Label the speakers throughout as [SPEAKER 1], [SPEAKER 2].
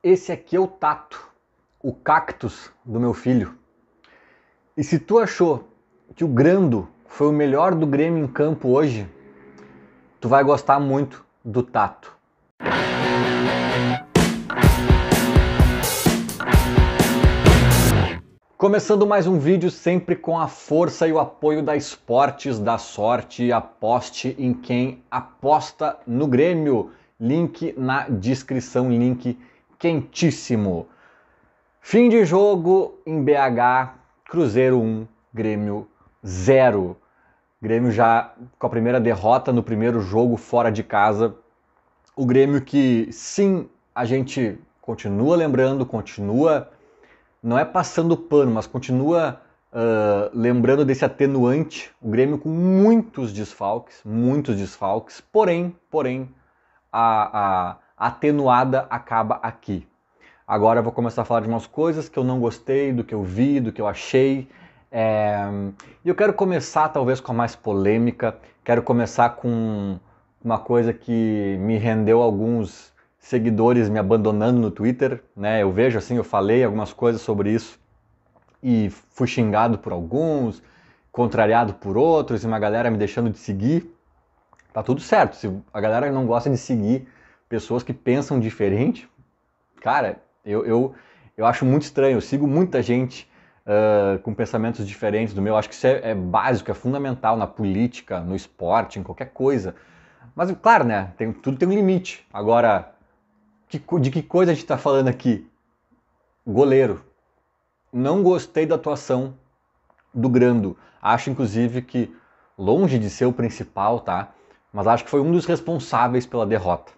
[SPEAKER 1] Esse aqui é o Tato, o cactus do meu filho. E se tu achou que o Grando foi o melhor do Grêmio em campo hoje, tu vai gostar muito do Tato. Começando mais um vídeo sempre com a força e o apoio da Esportes da Sorte. Aposte em quem aposta no Grêmio. Link na descrição, link quentíssimo. Fim de jogo em BH, Cruzeiro 1, Grêmio 0. Grêmio já com a primeira derrota no primeiro jogo fora de casa. O Grêmio que, sim, a gente continua lembrando, continua, não é passando pano, mas continua uh, lembrando desse atenuante. O Grêmio com muitos desfalques, muitos desfalques, porém, porém, a, a atenuada acaba aqui. Agora eu vou começar a falar de umas coisas que eu não gostei, do que eu vi, do que eu achei. É, e é... eu quero começar talvez com a mais polêmica, quero começar com uma coisa que me rendeu alguns seguidores me abandonando no Twitter, né? Eu vejo assim, eu falei algumas coisas sobre isso e fui xingado por alguns, contrariado por outros e uma galera me deixando de seguir. Tá tudo certo, se a galera não gosta de seguir, pessoas que pensam diferente. Cara, eu, eu, eu acho muito estranho. Eu sigo muita gente uh, com pensamentos diferentes do meu. acho que isso é, é, básico, é fundamental na política, no esporte, em qualquer coisa. Mas, claro, né? Tem, tudo tem um limite. Agora, que, de que coisa a gente está falando aqui? Goleiro. Não gostei da atuação do Grando. Acho, inclusive, que longe de ser o principal, tá? Mas acho que foi um dos responsáveis pela derrota.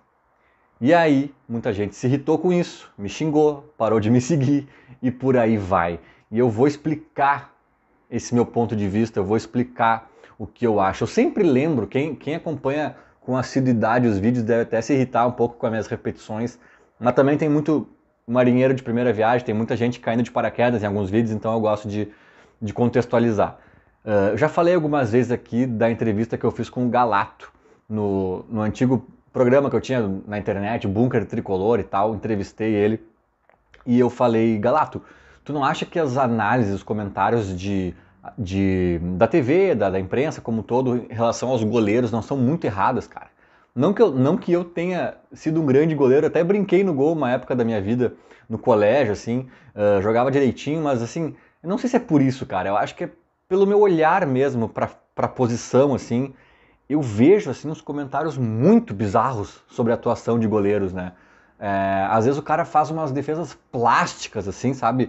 [SPEAKER 1] E aí, muita gente se irritou com isso, me xingou, parou de me seguir e por aí vai. E eu vou explicar esse meu ponto de vista, eu vou explicar o que eu acho. Eu sempre lembro, quem, quem acompanha com assiduidade os vídeos deve até se irritar um pouco com as minhas repetições, mas também tem muito marinheiro de primeira viagem, tem muita gente caindo de paraquedas em alguns vídeos, então eu gosto de, de contextualizar. Uh, já falei algumas vezes aqui da entrevista que eu fiz com o Galato no, no antigo programa que eu tinha na internet, Bunker Tricolor e tal, entrevistei ele e eu falei, Galato, tu não acha que as análises, os comentários de, de da TV, da, da, imprensa como todo, em relação aos goleiros, não são muito erradas, cara? Não que, eu, não que eu tenha sido um grande goleiro, até brinquei no gol uma época da minha vida, no colégio, assim, uh, jogava direitinho, mas assim, eu não sei se é por isso, cara, eu acho que é pelo meu olhar mesmo para a posição, assim, eu vejo assim uns comentários muito bizarros sobre a atuação de goleiros, né? É, às vezes o cara faz umas defesas plásticas, assim, sabe?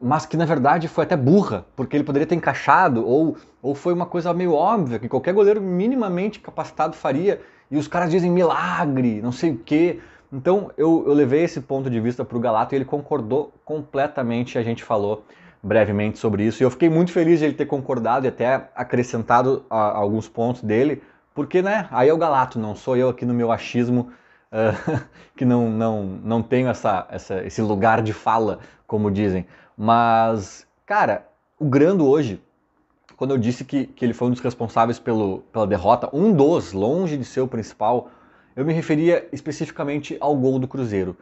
[SPEAKER 1] Mas que na verdade foi até burra, porque ele poderia ter encaixado, ou, ou foi uma coisa meio óbvia, que qualquer goleiro minimamente capacitado faria, e os caras dizem milagre, não sei o quê. Então eu, eu levei esse ponto de vista para o Galato e ele concordou completamente, a gente falou brevemente sobre isso. E eu fiquei muito feliz de ele ter concordado e até acrescentado a, a alguns pontos dele, porque né, aí é o Galato, não sou eu aqui no meu achismo uh, que não, não, não tenho essa, essa, esse lugar de fala, como dizem. Mas, cara, o Grando hoje, quando eu disse que, que ele foi um dos responsáveis pelo, pela derrota, um dos, longe de ser o principal, eu me referia especificamente ao gol do Cruzeiro.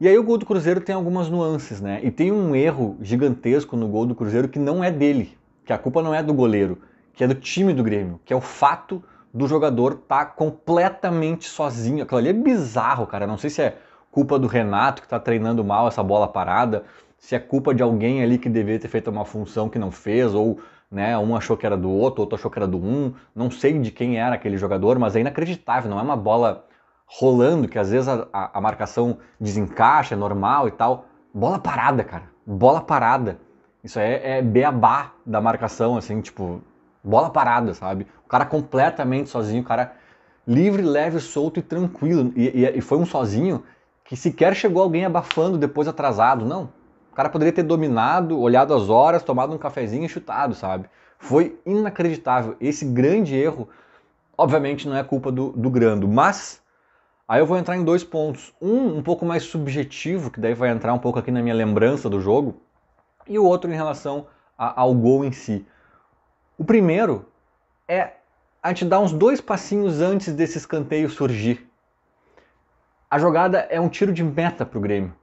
[SPEAKER 1] E aí o gol do Cruzeiro tem algumas nuances, né? E tem um erro gigantesco no gol do Cruzeiro que não é dele, que a culpa não é do goleiro, que é do time do Grêmio, que é o fato do jogador estar tá completamente sozinho. Aquilo ali é bizarro, cara. não sei se é culpa do Renato que está treinando mal essa bola parada, se é culpa de alguém ali que deveria ter feito uma função que não fez, ou né, um achou que era do outro, outro achou que era do um. Não sei de quem era aquele jogador, mas é inacreditável, não é uma bola rolando, que às vezes a, a, a marcação desencaixa, é normal e tal. Bola parada, cara. Bola parada. Isso é, é beabá da marcação, assim, tipo, bola parada, sabe? O cara completamente sozinho, o cara livre, leve, solto e tranquilo. E, e, e, foi um sozinho que sequer chegou alguém abafando depois atrasado, não. O cara poderia ter dominado, olhado as horas, tomado um cafezinho e chutado, sabe? Foi inacreditável. Esse grande erro, obviamente, não é culpa do, do Grando, mas Aí eu vou entrar em dois pontos. Um, um pouco mais subjetivo, que daí vai entrar um pouco aqui na minha lembrança do jogo, e o outro em relação a, ao gol em si. O primeiro é a gente dar uns dois passinhos antes desse escanteio surgir. A jogada é um tiro de meta pro Grêmio.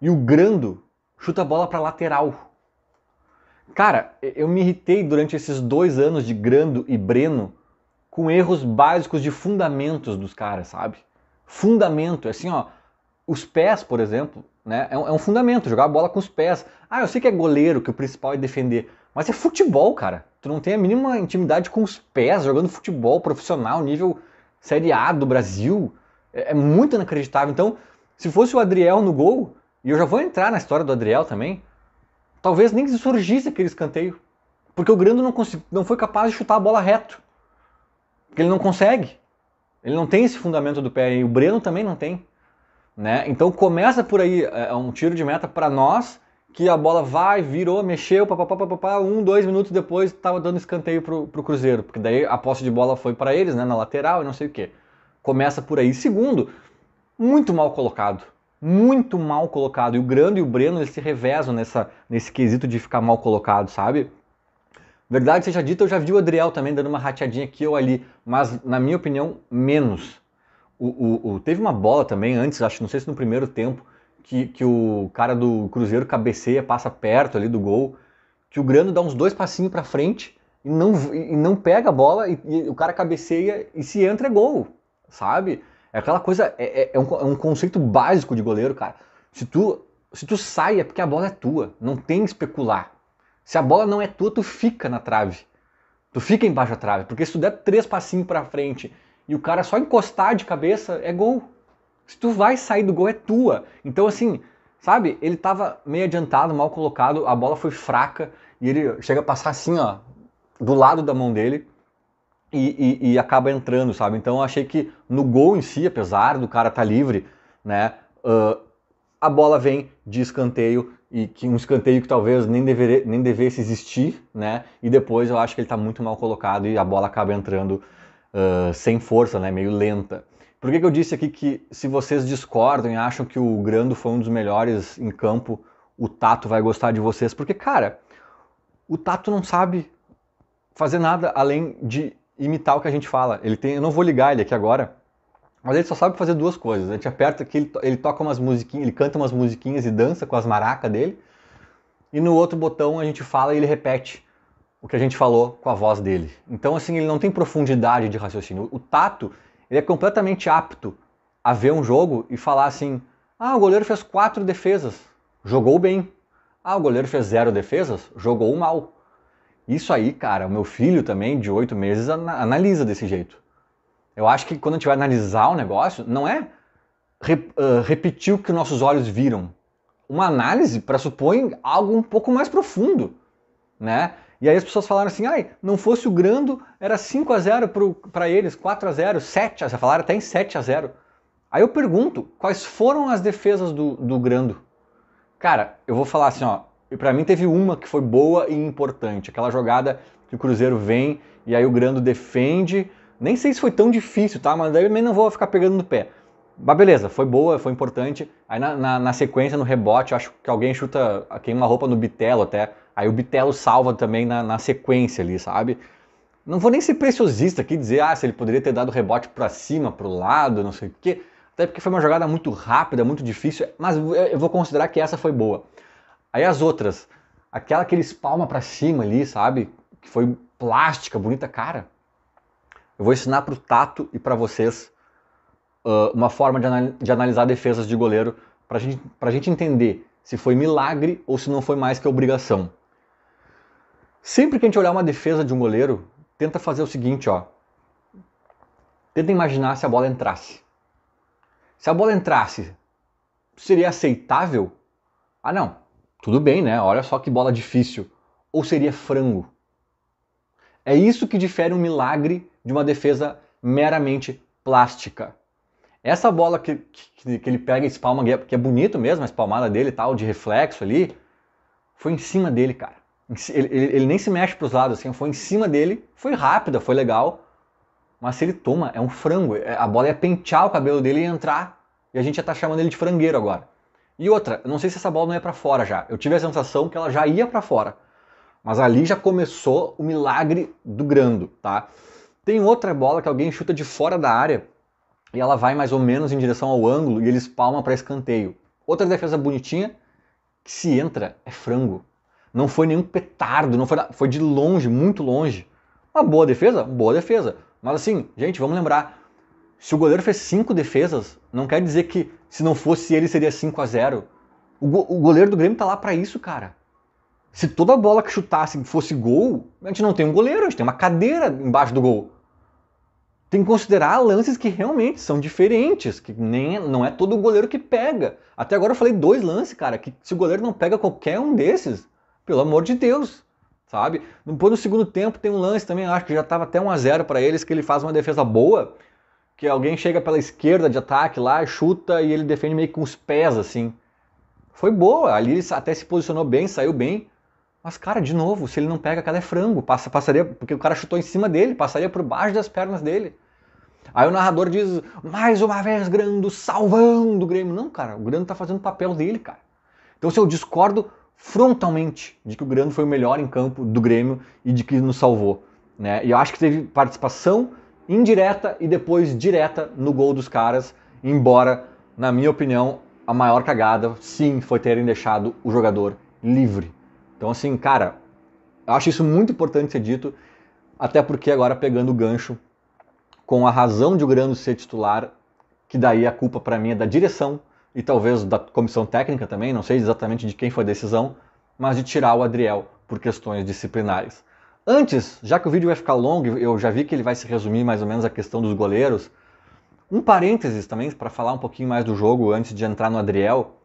[SPEAKER 1] E o Grando chuta a bola para lateral. Cara, eu me irritei durante esses dois anos de Grando e Breno com erros básicos de fundamentos dos caras, sabe? fundamento. É assim, ó, os pés, por exemplo, né, é, um, é um fundamento, jogar a bola com os pés. Ah, eu sei que é goleiro, que o principal é defender, mas é futebol, cara. Tu não tem a mínima intimidade com os pés jogando futebol profissional, nível Série A do Brasil. É, é muito inacreditável. Então, se fosse o Adriel no gol, e eu já vou entrar na história do Adriel também, talvez nem surgisse aquele escanteio. Porque o Grando não, não foi capaz de chutar a bola reto. Porque ele não consegue. Ele não tem esse fundamento do pé e o Breno também não tem. Né? Então começa por aí, é, é um tiro de meta para nós, que a bola vai, virou, mexeu, papapá, papapá, um, dois minutos depois estava dando escanteio pro, o Cruzeiro, porque daí a posse de bola foi para eles, né, na lateral e não sei o que. Começa por aí. Segundo, muito mal colocado. Muito mal colocado. E o Grando e o Breno eles se revezam nessa, nesse quesito de ficar mal colocado, sabe? Verdade seja dita, eu já vi o Adriel também dando uma rateadinha aqui ou ali, mas na minha opinião, menos. O, o, o, teve uma bola também antes, acho, não sei se no primeiro tempo, que, que o cara do Cruzeiro cabeceia, passa perto ali do gol, que o Grano dá uns dois passinhos para frente e não, e não pega a bola e, e, o cara cabeceia e se entra é gol, sabe? É aquela coisa, é, é, é, um, é um conceito básico de goleiro, cara. Se tu, se tu sai é porque a bola é tua, não tem especular. Se a bola não é tua, tu fica na trave. Tu fica embaixo da trave, porque se tu der três passinhos para frente e o cara só encostar de cabeça, é gol. Se tu vai sair do gol, é tua. Então, assim, sabe? Ele tava meio adiantado, mal colocado, a bola foi fraca e ele chega a passar assim, ó, do lado da mão dele e, e, e acaba entrando, sabe? Então, eu achei que no gol em si, apesar do cara estar tá livre, né? Uh, a bola vem de escanteio e que um escanteio que talvez nem, deveria, nem devesse existir, né? E depois eu acho que ele está muito mal colocado e a bola acaba entrando uh, sem força, né? Meio lenta. Por que, que eu disse aqui que se vocês discordam e acham que o Grando foi um dos melhores em campo, o Tato vai gostar de vocês? Porque, cara, o Tato não sabe fazer nada além de imitar o que a gente fala. Ele tem, eu não vou ligar ele aqui agora, mas ele só sabe fazer duas coisas. A gente aperta aqui, ele, ele toca umas musiquinhas, ele canta umas musiquinhas e dança com as maracas dele. E no outro botão a gente fala e ele repete o que a gente falou com a voz dele. Então, assim, ele não tem profundidade de raciocínio. O tato, ele é completamente apto a ver um jogo e falar assim: ah, o goleiro fez quatro defesas, jogou bem. Ah, o goleiro fez zero defesas, jogou mal. Isso aí, cara, o meu filho também, de oito meses, analisa desse jeito. Eu acho que quando a gente vai analisar o negócio, não é rep, uh, ah, repetir o que nossos olhos viram. Uma análise pressupõe algo um pouco mais profundo, né? E aí as pessoas falaram assim, ai, não fosse o Grando, era 5 a 0 para eles, 4 a 0 7 a 0 falaram até em 7 a 0 Aí eu pergunto, quais foram as defesas do, do Grando? Cara, eu vou falar assim, ó, para mim teve uma que foi boa e importante, aquela jogada que o Cruzeiro vem e aí o Grando defende, nem sei se foi tão difícil, tá? Mas daí eu também não vou ficar pegando no pé. Mas beleza, foi boa, foi importante. Aí na, na, na sequência, no rebote, acho que alguém chuta, queima roupa no Bitelo até. Aí o Bitelo salva também na, na sequência ali, sabe? Não vou nem ser preciosista aqui dizer, ah, se ele poderia ter dado rebote para cima, para o lado, não sei o quê. Até porque foi uma jogada muito rápida, muito difícil, mas eu vou considerar que essa foi boa. Aí as outras, aquela que ele espalma para cima ali, sabe? Que foi plástica, bonita, cara. Eu vou ensinar para o Tato e para vocês uh, uma forma de, anal de, analisar defesas de goleiro para gente, a gente entender se foi milagre ou se não foi mais que obrigação. Sempre que a gente olhar uma defesa de um goleiro, tenta fazer o seguinte, ó. Tenta imaginar se a bola entrasse. Se a bola entrasse, seria aceitável? Ah, não. Tudo bem, né? Olha só que bola difícil. Ou seria frango? É isso que difere um milagre de uma defesa meramente plástica. Essa bola que, que, que ele pega e espalma, que é, é bonito mesmo, a espalmada dele e tal, de reflexo ali, foi em cima dele, cara. Ele, ele, ele nem se mexe para os lados, assim, foi em cima dele, foi rápida, foi legal, mas se ele toma, é um frango. É, a bola ia é pentear o cabelo dele e entrar, e a gente ia estar tá chamando ele de frangueiro agora. E outra, eu não sei se essa bola não é para fora já. Eu tive a sensação que ela já ia para fora. Mas ali já começou o milagre do Grando, tá? Tem outra bola que alguém chuta de fora da área e ela vai mais ou menos em direção ao ângulo e ele espalma para escanteio. Outra defesa bonitinha que se entra é frango. Não foi nenhum petardo, não foi, foi de longe, muito longe. Uma boa defesa? Boa defesa. Mas assim, gente, vamos lembrar, se o goleiro fez cinco defesas, não quer dizer que se não fosse ele seria 5 a 0. O, go o goleiro do Grêmio tá lá para isso, cara. Se toda bola que chutasse fosse gol, a gente não tem um goleiro, a gente tem uma cadeira embaixo do gol. Tem que considerar lances que realmente são diferentes, que nem é, não é todo goleiro que pega. Até agora eu falei dois lances, cara, que se o goleiro não pega qualquer um desses, pelo amor de Deus, sabe? Depois no segundo tempo tem um lance também, acho que já estava até 1 a 0 para eles, que ele faz uma defesa boa, que alguém chega pela esquerda de ataque lá, chuta e ele defende meio com os pés assim. Foi boa, ali ele até se posicionou bem, saiu bem. Mas, cara, de novo, se ele não pega, cara, é frango. Passa, passaria, porque o cara chutou em cima dele, passaria por baixo das pernas dele. Aí o narrador diz, mais uma vez, Grando salvando o Grêmio. Não, cara, o Grando tá fazendo o papel dele, cara. Então, se assim, eu discordo frontalmente de que o Grando foi o melhor em campo do Grêmio e de que nos salvou. Né? E eu acho que teve participação indireta e depois direta no gol dos caras, embora, na minha opinião, a maior cagada, sim, foi terem deixado o jogador livre. Então, assim, cara, eu acho isso muito importante ser dito, até porque agora pegando o gancho com a razão de o Grando ser titular, que daí a culpa para mim é da direção e talvez da comissão técnica também, não sei exatamente de quem foi a decisão, mas de tirar o Adriel por questões disciplinares. Antes, já que o vídeo vai ficar longo, eu já vi que ele vai se resumir mais ou menos a questão dos goleiros. Um parênteses também para falar um pouquinho mais do jogo antes de entrar no Adriel.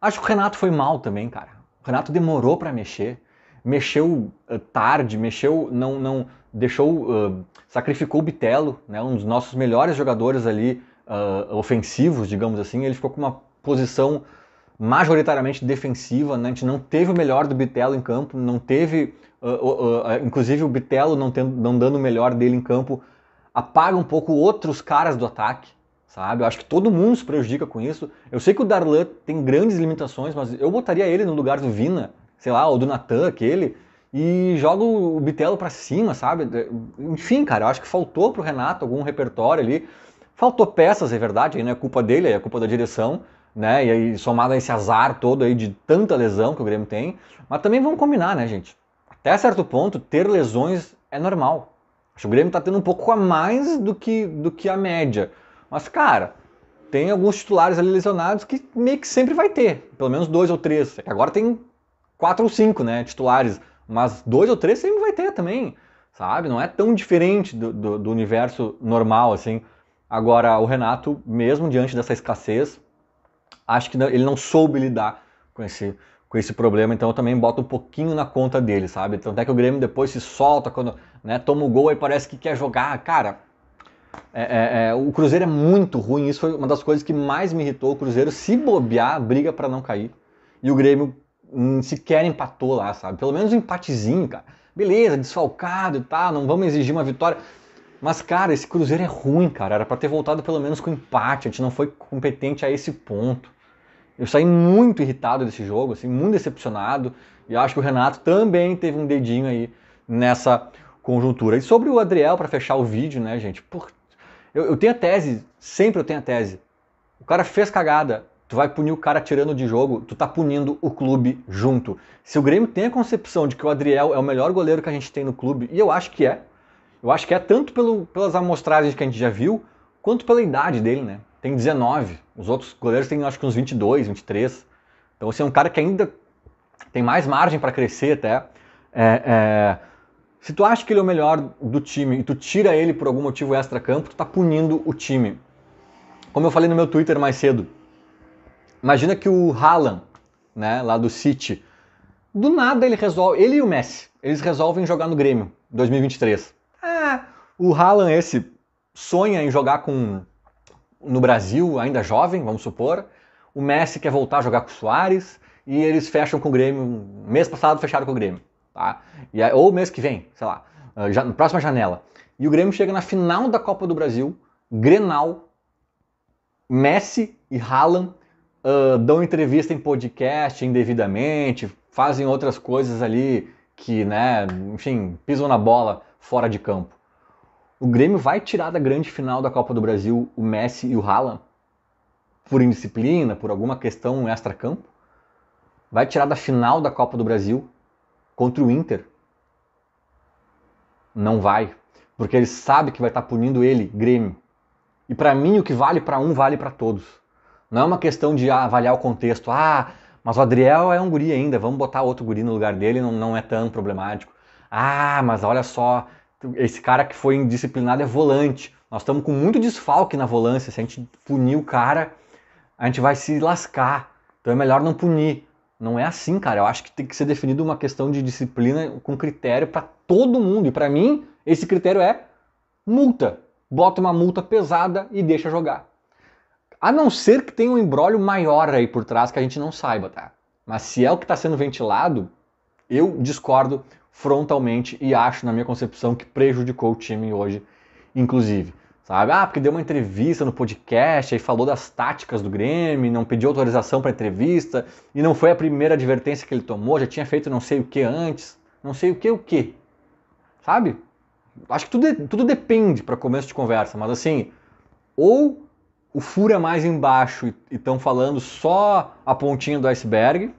[SPEAKER 1] Acho que o Renato foi mal também, cara. O Renato demorou para mexer mexeu eh, tarde, mexeu, não, não deixou, uh, sacrificou o Bitelo, né, um dos nossos melhores jogadores ali uh, ofensivos, digamos assim. Ele ficou com uma posição majoritariamente defensiva, né, a gente não teve o melhor do Bitelo em campo, não teve, uh, inclusive o Bitelo não, tendo, não dando o melhor dele em campo, apaga um pouco outros caras do ataque sabe? Eu acho que todo mundo se prejudica com isso. Eu sei que o Darlan tem grandes limitações, mas eu botaria ele no lugar do Vina, sei lá, ou do Natan, aquele, e joga o Bitelo para cima, sabe? Enfim, cara, eu acho que faltou pro Renato algum repertório ali. Faltou peças, é verdade, aí não é culpa dele, é culpa da direção, né? E aí, somado a esse azar todo aí de tanta lesão que o Grêmio tem. Mas também vamos combinar, né, gente? Até certo ponto, ter lesões é normal. Acho que o Grêmio tá tendo um pouco a mais do que, do que a média. Mas, cara, tem alguns titulares ali lesionados que meio que sempre vai ter. Pelo menos dois ou três. É agora tem quatro ou cinco, né, titulares, mas dois ou três sempre vai ter também, sabe? Não é tão diferente do, do, do universo normal, assim. Agora, o Renato, mesmo diante dessa escassez, acho que ele não soube lidar com esse, com esse problema, então eu também boto um pouquinho na conta dele, sabe? Tanto é que o Grêmio depois se solta, quando né, toma o gol e parece que quer jogar. Cara, é, é, é, o Cruzeiro é muito ruim, isso foi uma das coisas que mais me irritou. O Cruzeiro, se bobear, briga para não cair. E o Grêmio Hum, sequer empatou lá, sabe? Pelo menos um empatezinho, cara. Beleza, desfalcado e tá, tal, não vamos exigir uma vitória. Mas, cara, esse Cruzeiro é ruim, cara. Era para ter voltado pelo menos com empate. A gente não foi competente a esse ponto. Eu saí muito irritado desse jogo, assim, muito decepcionado. E acho que o Renato também teve um dedinho aí nessa conjuntura. E sobre o Adriel, para fechar o vídeo, né, gente? Por... Eu, eu tenho a tese, sempre eu tenho a tese. O cara fez cagada, tu vai punir o cara tirando de jogo, tu tá punindo o clube junto. Se o Grêmio tem a concepção de que o Adriel é o melhor goleiro que a gente tem no clube, e eu acho que é, eu acho que é tanto pelo, pelas amostragens que a gente já viu, quanto pela idade dele, né? Tem 19, os outros goleiros têm acho que uns 22, 23. Então, você assim, é um cara que ainda tem mais margem para crescer até. É, é... Se tu acha que ele é o melhor do time e tu tira ele por algum motivo extra-campo, tu tá punindo o time. Como eu falei no meu Twitter mais cedo, Imagina que o Haaland, né, lá do City, do nada ele resolve, ele e o Messi, eles resolvem jogar no Grêmio 2023. Ah, é, o Haaland esse sonha em jogar com no Brasil, ainda jovem, vamos supor. O Messi quer voltar a jogar com o Soares e eles fecham com o Grêmio. Mês passado fecharam com o Grêmio, tá? E aí, ou mês que vem, sei lá, ah, já, na próxima janela. E o Grêmio chega na final da Copa do Brasil, Grenal, Messi e Haaland dão entrevista em podcast indevidamente, fazem outras coisas ali que, né, enfim, pisam na bola fora de campo. O Grêmio vai tirar da grande final da Copa do Brasil o Messi e o Haaland? Por indisciplina, por alguma questão extra-campo? Vai tirar da final da Copa do Brasil contra o Inter? Não vai, porque ele sabe que vai estar punindo ele, Grêmio. E para mim o que vale para um vale para todos. Não é uma questão de ah, avaliar o contexto. Ah, mas o Adriel é um guri ainda, vamos botar outro guri no lugar dele, não, não é tão problemático. Ah, mas olha só, esse cara que foi indisciplinado é volante. Nós estamos com muito desfalque na volância. Se a gente punir o cara, a gente vai se lascar. Então é melhor não punir. Não é assim, cara. Eu acho que tem que ser definido uma questão de disciplina com critério para todo mundo. E para mim, esse critério é multa. Bota uma multa pesada e deixa jogar. A não ser que tenha um embrólio maior aí por trás que a gente não saiba, tá? Mas se é o que está sendo ventilado, eu discordo frontalmente e acho, na minha concepção, que prejudicou o time hoje, inclusive. Sabe? Ah, porque deu uma entrevista no podcast, e falou das táticas do Grêmio, não pediu autorização para entrevista, e não foi a primeira advertência que ele tomou, já tinha feito não sei o que antes, não sei o que o que. Sabe? Acho que tudo, tudo depende para começo de conversa, mas assim, ou o furo é mais embaixo e estão falando só a pontinha do iceberg.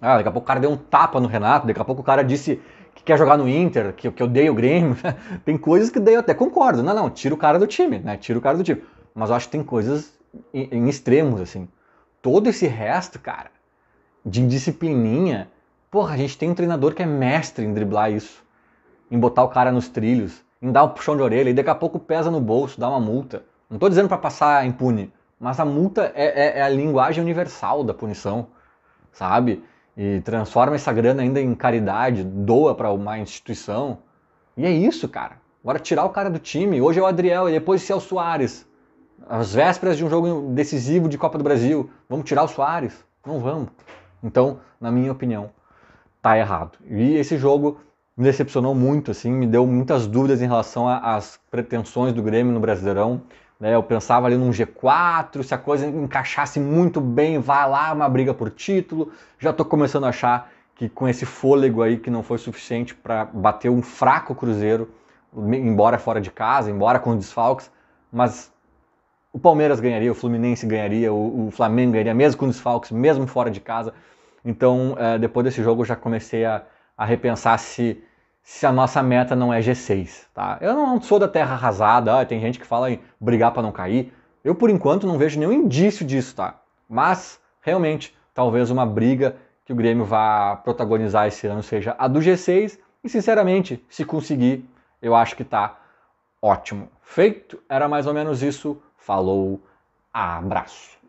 [SPEAKER 1] Ah, daqui a pouco o cara deu um tapa no Renato, daqui a pouco o cara disse que quer jogar no Inter, que, que odeia o Grêmio. Né? tem coisas que daí eu até concordo. Não, não, tira o cara do time, né? Tira o cara do time. Mas eu acho que tem coisas em, em extremos, assim. Todo esse resto, cara, de indisciplininha, porra, a gente tem um treinador que é mestre em driblar isso, em botar o cara nos trilhos, em dar um puxão de orelha, e daqui a pouco pesa no bolso, dá uma multa. Não estou dizendo para passar impune, mas a multa é, é, é, a linguagem universal da punição, sabe? E transforma essa grana ainda em caridade, doa para uma instituição. E é isso, cara. Agora tirar o cara do time, hoje é o Adriel e depois se é o Soares. Às vésperas de um jogo decisivo de Copa do Brasil, vamos tirar o Soares? Não vamos. Então, na minha opinião, tá errado. E esse jogo me decepcionou muito, assim, me deu muitas dúvidas em relação às pretensões do Grêmio no Brasileirão. Né? Eu pensava ali num G4, se a coisa encaixasse muito bem, vai lá, uma briga por título. Já estou começando a achar que com esse fôlego aí que não foi suficiente para bater um fraco Cruzeiro, embora fora de casa, embora com desfalques, mas o Palmeiras ganharia, o Fluminense ganharia, o, o Flamengo ganharia, mesmo com desfalques, mesmo fora de casa. Então, é, depois desse jogo, eu já comecei a, a repensar se se a nossa meta não é G6, tá? Eu não sou da terra arrasada, ah, tem gente que fala em brigar para não cair. Eu, por enquanto, não vejo nenhum indício disso, tá? Mas, realmente, talvez uma briga que o Grêmio vá protagonizar esse ano seja a do G6. E, sinceramente, se conseguir, eu acho que tá ótimo. Feito? Era mais ou menos isso. Falou, abraço.